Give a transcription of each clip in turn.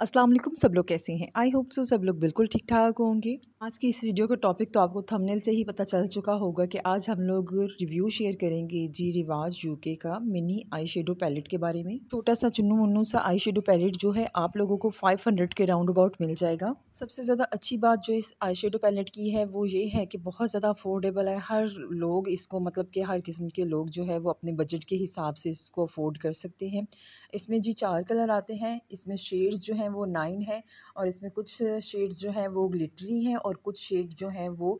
असलम सब लोग कैसे हैं आई होप सो सब लोग बिल्कुल ठीक ठाक होंगे आज की इस वीडियो का टॉपिक तो आपको थंबनेल से ही पता चल चुका होगा कि आज हम लोग रिव्यू शेयर करेंगे जी रिवाज यूके का मिनी आई शेडो पैलेट के बारे में छोटा सा चुन्नू मुन्नू सा आई शेडो पैलेट जो है आप लोगों को 500 के राउंड अबाउट मिल जाएगा सबसे ज़्यादा अच्छी बात जो इस आई शेडो पैलेट की है वो ये है कि बहुत ज़्यादा अफोर्डेबल है हर लोग इसको मतलब कि हर किस्म के लोग जो है वो अपने बजट के हिसाब से इसको अफोर्ड कर सकते हैं इसमें जी चार कलर आते हैं इसमें शेड्स जो हैं हैं वो नाइन है और इसमें कुछ शेड्स जो हैं वो ग्लिटरी हैं और कुछ शेड जो हैं वो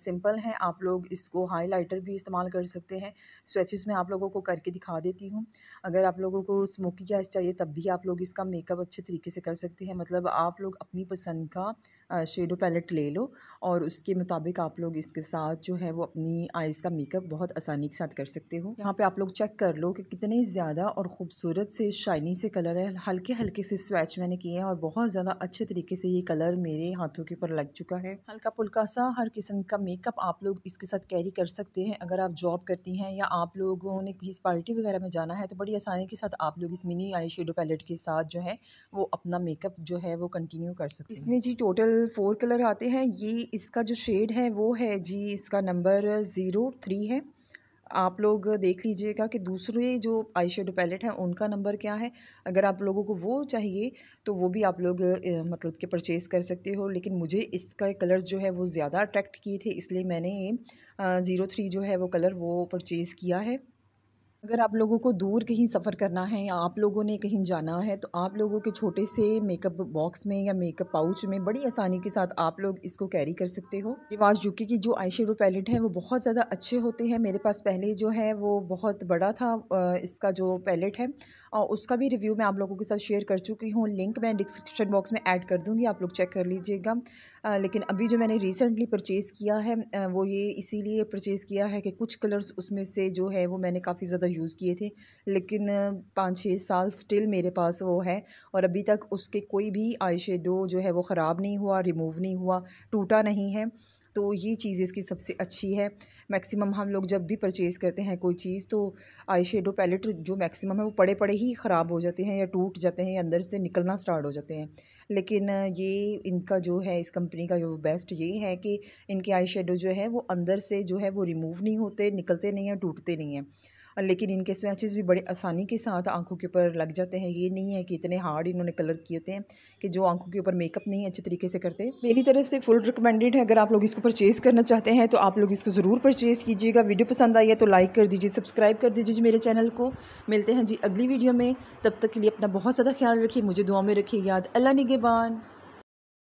सिंपल हैं आप लोग इसको हाइलाइटर भी इस्तेमाल कर सकते हैं स्वेचेस में आप लोगों को करके दिखा देती हूँ अगर आप लोगों को स्मोकी आइज चाहिए तब भी आप लोग इसका मेकअप अच्छे तरीके से कर सकते हैं मतलब आप लोग अपनी पसंद का शेडो पैलेट ले लो और उसके मुताबिक आप लोग इसके साथ जो है वो अपनी आइज़ का मेकअप बहुत आसानी के साथ कर सकते हो यहाँ पर आप लोग चेक कर लो कि कितने ज़्यादा और ख़ूबसूरत से शाइनी से कलर है हल्के हल्के से स्वेच में मैंने किए हैं और बहुत ज़्यादा अच्छे तरीके से ये कलर मेरे हाथों के ऊपर लग चुका है हल्का पुल्का सा हर किस्म का मेकअप आप लोग इसके साथ कैरी कर सकते हैं अगर आप जॉब करती हैं या आप लोगों ने किसी पार्टी वगैरह में जाना है तो बड़ी आसानी के साथ आप लोग इस मिनी आई शेडो पैलेट के साथ जो है वो अपना मेकअप जो है वो कंटिन्यू कर सकते हैं इसमें जी टोटल फोर कलर आते हैं ये इसका जो शेड है वो है जी इसका नंबर ज़ीरो थ्री है आप लोग देख लीजिएगा कि दूसरे जो आई शेडो पैलेट हैं उनका नंबर क्या है अगर आप लोगों को वो चाहिए तो वो भी आप लोग मतलब कि परचेज़ कर सकते हो लेकिन मुझे इसका कलर्स जो है वो ज़्यादा अट्रैक्ट किए थे इसलिए मैंने ज़ीरो थ्री जो है वो कलर वो परचेज़ किया है अगर आप लोगों को दूर कहीं सफ़र करना है या आप लोगों ने कहीं जाना है तो आप लोगों के छोटे से मेकअप बॉक्स में या मेकअप पाउच में बड़ी आसानी के साथ आप लोग इसको कैरी कर सकते हो रिवाज यूके की जो आई शेडो पैलेट है वो बहुत ज़्यादा अच्छे होते हैं मेरे पास पहले जो है वो बहुत बड़ा था इसका जो पैलेट है और उसका भी रिव्यू मैं आप लोगों के साथ शेयर कर चुकी हूँ लिंक मैं डिस्क्रिप्शन बॉक्स में ऐड कर दूँगी आप लोग चेक कर लीजिएगा लेकिन अभी जो मैंने रिसेंटली परचेज़ किया है वो ये इसीलिए परचेज़ किया है कि कुछ कलर्स उसमें से जो है वो मैंने काफ़ी ज़्यादा यूज़ किए थे लेकिन पाँच छः साल स्टिल मेरे पास वो है और अभी तक उसके कोई भी आई शेडो जो है वो ख़राब नहीं हुआ रिमूव नहीं हुआ टूटा नहीं है तो ये चीज़ इसकी सबसे अच्छी है मैक्सिमम हम लोग जब भी परचेज़ करते हैं कोई चीज़ तो आई शेडो पैलेट जो मैक्सिमम है वो पड़े पड़े ही ख़राब हो जाते हैं या टूट जाते हैं या अंदर से निकलना स्टार्ट हो जाते हैं लेकिन ये इनका जो है इस कंपनी का जो बेस्ट ये है कि इनके आई शेडो जो है वो अंदर से जो है वो रिमूव नहीं होते निकलते नहीं हैं टूटते नहीं हैं लेकिन इनके स्वेचेस भी बड़े आसानी के साथ आंखों के ऊपर लग जाते हैं ये नहीं है कि इतने हार्ड इन्होंने कलर किए होते हैं कि जो आंखों के ऊपर मेकअप नहीं अच्छे तरीके से करते मेरी तरफ से फुल रिकमेंडेड है अगर आप लोग इसको परचेज़ करना चाहते हैं तो आप लोग इसको ज़रूर परचेज़ कीजिएगा वीडियो पसंद आई है तो लाइक कर दीजिए सब्सक्राइब कर दीजिए मेरे चैनल को मिलते हैं जी अगली वीडियो में तब तक के लिए अपना बहुत ज़्यादा ख्याल रखिए मुझे दुआ में रखिए याद अल्लाह निगेबान